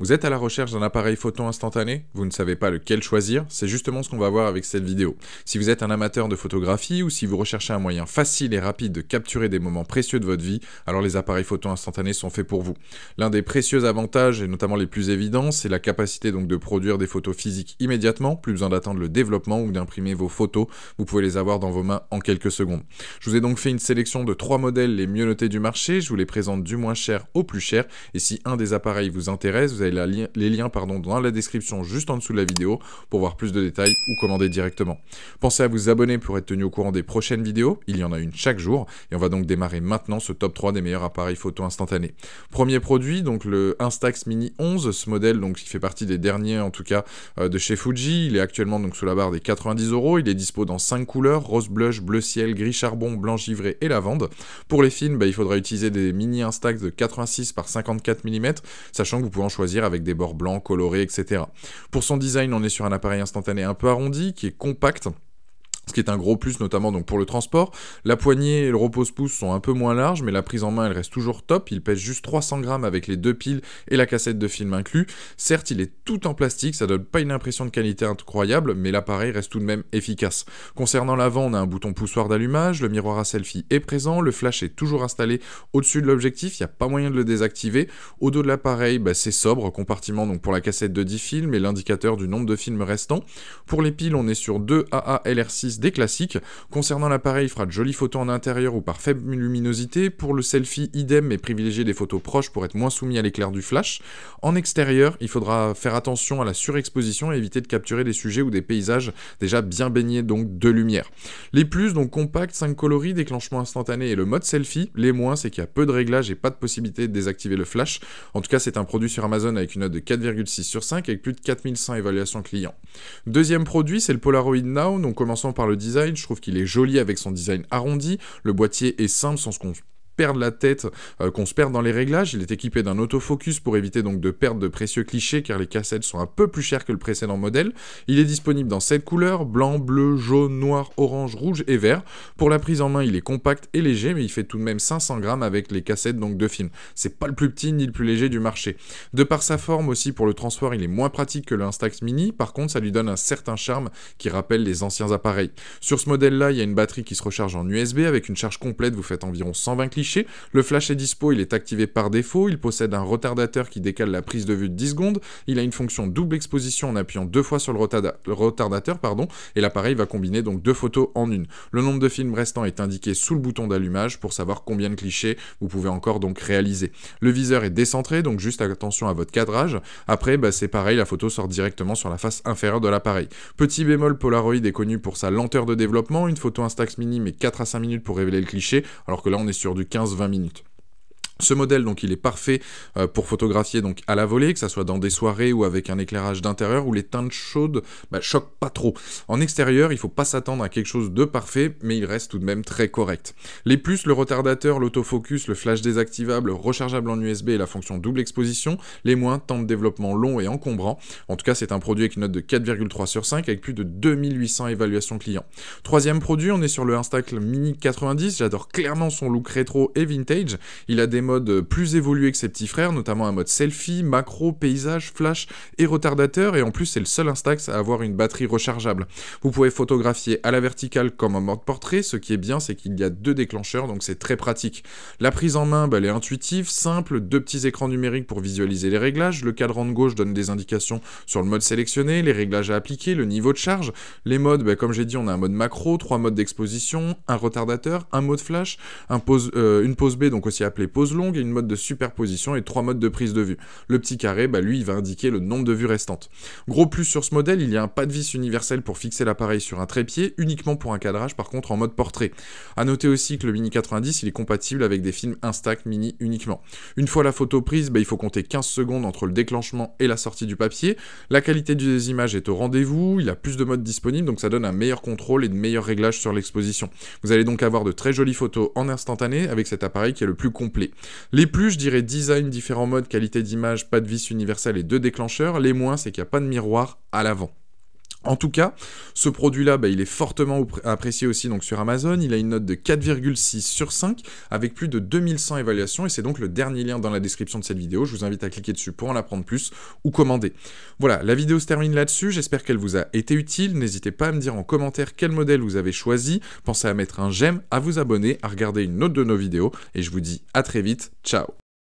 Vous êtes à la recherche d'un appareil photo instantané Vous ne savez pas lequel choisir C'est justement ce qu'on va voir avec cette vidéo. Si vous êtes un amateur de photographie ou si vous recherchez un moyen facile et rapide de capturer des moments précieux de votre vie, alors les appareils photo instantanés sont faits pour vous. L'un des précieux avantages, et notamment les plus évidents, c'est la capacité donc de produire des photos physiques immédiatement, plus besoin d'attendre le développement ou d'imprimer vos photos, vous pouvez les avoir dans vos mains en quelques secondes. Je vous ai donc fait une sélection de trois modèles les mieux notés du marché, je vous les présente du moins cher au plus cher, et si un des appareils vous intéresse, vous les liens pardon, dans la description juste en dessous de la vidéo pour voir plus de détails ou commander directement. Pensez à vous abonner pour être tenu au courant des prochaines vidéos, il y en a une chaque jour, et on va donc démarrer maintenant ce top 3 des meilleurs appareils photo instantanés. Premier produit, donc le Instax Mini 11, ce modèle donc, qui fait partie des derniers en tout cas euh, de chez Fuji, il est actuellement donc sous la barre des 90 euros, il est dispo dans 5 couleurs, rose blush, bleu ciel, gris charbon, blanc givré et lavande. Pour les films, bah, il faudra utiliser des mini Instax de 86 par 54 mm, sachant que vous pouvez en choisir avec des bords blancs, colorés, etc. Pour son design, on est sur un appareil instantané un peu arrondi, qui est compact ce qui est un gros plus notamment donc pour le transport. La poignée et le repose-pouce sont un peu moins larges, mais la prise en main elle reste toujours top. Il pèse juste 300 grammes avec les deux piles et la cassette de film inclus. Certes, il est tout en plastique, ça donne pas une impression de qualité incroyable, mais l'appareil reste tout de même efficace. Concernant l'avant, on a un bouton poussoir d'allumage, le miroir à selfie est présent, le flash est toujours installé au-dessus de l'objectif, il n'y a pas moyen de le désactiver. Au dos de l'appareil, bah, c'est sobre, compartiment donc pour la cassette de 10 films et l'indicateur du nombre de films restants. Pour les piles, on est sur 2 AA LR6 des classiques. Concernant l'appareil, il fera de jolies photos en intérieur ou par faible luminosité. Pour le selfie, idem, mais privilégier des photos proches pour être moins soumis à l'éclair du flash. En extérieur, il faudra faire attention à la surexposition et éviter de capturer des sujets ou des paysages déjà bien baignés donc de lumière. Les plus, donc compact, 5 coloris, déclenchement instantané et le mode selfie. Les moins, c'est qu'il y a peu de réglages et pas de possibilité de désactiver le flash. En tout cas, c'est un produit sur Amazon avec une note de 4,6 sur 5 avec plus de 4100 évaluations clients. Deuxième produit, c'est le Polaroid Now, donc commençons par le design, je trouve qu'il est joli avec son design arrondi, le boîtier est simple sans qu'on perdre la tête, euh, qu'on se perde dans les réglages. Il est équipé d'un autofocus pour éviter donc de perdre de précieux clichés car les cassettes sont un peu plus chères que le précédent modèle. Il est disponible dans 7 couleurs, blanc, bleu, jaune, noir, orange, rouge et vert. Pour la prise en main, il est compact et léger, mais il fait tout de même 500 grammes avec les cassettes donc de film, C'est pas le plus petit ni le plus léger du marché. De par sa forme aussi, pour le transport, il est moins pratique que l'Instax Mini. Par contre, ça lui donne un certain charme qui rappelle les anciens appareils. Sur ce modèle-là, il y a une batterie qui se recharge en USB avec une charge complète, vous faites environ 120 clics le flash est dispo, il est activé par défaut, il possède un retardateur qui décale la prise de vue de 10 secondes, il a une fonction double exposition en appuyant deux fois sur le, retardateur, pardon, et l'appareil va combiner donc deux photos en une. Le nombre de films restants est indiqué sous le bouton d'allumage pour savoir combien de clichés vous pouvez encore donc réaliser. Le viseur est décentré, donc juste attention à votre cadrage. Après, bah, c'est pareil, la photo sort directement sur la face inférieure de l'appareil. Petit bémol, Polaroid est connu pour sa lenteur de développement, une photo Instax Mini met 4 à 5 minutes pour révéler le cliché, alors que là on est sur du 15-20 minutes. Ce modèle, donc, il est parfait euh, pour photographier donc à la volée, que ce soit dans des soirées ou avec un éclairage d'intérieur où les teintes chaudes ne bah, choquent pas trop. En extérieur, il ne faut pas s'attendre à quelque chose de parfait, mais il reste tout de même très correct. Les plus, le retardateur, l'autofocus, le flash désactivable, rechargeable en USB et la fonction double exposition. Les moins, temps de développement long et encombrant. En tout cas, c'est un produit avec une note de 4,3 sur 5 avec plus de 2800 évaluations clients. Troisième produit, on est sur le Instacle Mini 90. J'adore clairement son look rétro et vintage. Il a des Mode euh, plus évolué que ses petits frères, notamment un mode selfie, macro, paysage, flash et retardateur, et en plus c'est le seul Instax à avoir une batterie rechargeable. Vous pouvez photographier à la verticale comme en mode portrait, ce qui est bien c'est qu'il y a deux déclencheurs, donc c'est très pratique. La prise en main, bah, elle est intuitive, simple, deux petits écrans numériques pour visualiser les réglages, le cadran de gauche donne des indications sur le mode sélectionné, les réglages à appliquer, le niveau de charge, les modes, bah, comme j'ai dit, on a un mode macro, trois modes d'exposition, un retardateur, un mode flash, euh, une pose, une B, donc aussi appelée pose longue et une mode de superposition et trois modes de prise de vue. Le petit carré, bah, lui, il va indiquer le nombre de vues restantes. Gros plus sur ce modèle, il y a un pas de vis universel pour fixer l'appareil sur un trépied, uniquement pour un cadrage par contre en mode portrait. A noter aussi que le Mini 90, il est compatible avec des films Instax Mini uniquement. Une fois la photo prise, bah, il faut compter 15 secondes entre le déclenchement et la sortie du papier. La qualité des images est au rendez-vous, il a plus de modes disponibles, donc ça donne un meilleur contrôle et de meilleurs réglages sur l'exposition. Vous allez donc avoir de très jolies photos en instantané avec cet appareil qui est le plus complet. Les plus, je dirais design, différents modes, qualité d'image, pas de vis universelle et deux déclencheurs. Les moins, c'est qu'il n'y a pas de miroir à l'avant. En tout cas, ce produit-là, bah, il est fortement apprécié aussi donc, sur Amazon. Il a une note de 4,6 sur 5 avec plus de 2100 évaluations et c'est donc le dernier lien dans la description de cette vidéo. Je vous invite à cliquer dessus pour en apprendre plus ou commander. Voilà, la vidéo se termine là-dessus. J'espère qu'elle vous a été utile. N'hésitez pas à me dire en commentaire quel modèle vous avez choisi. Pensez à mettre un j'aime, à vous abonner, à regarder une autre de nos vidéos et je vous dis à très vite. Ciao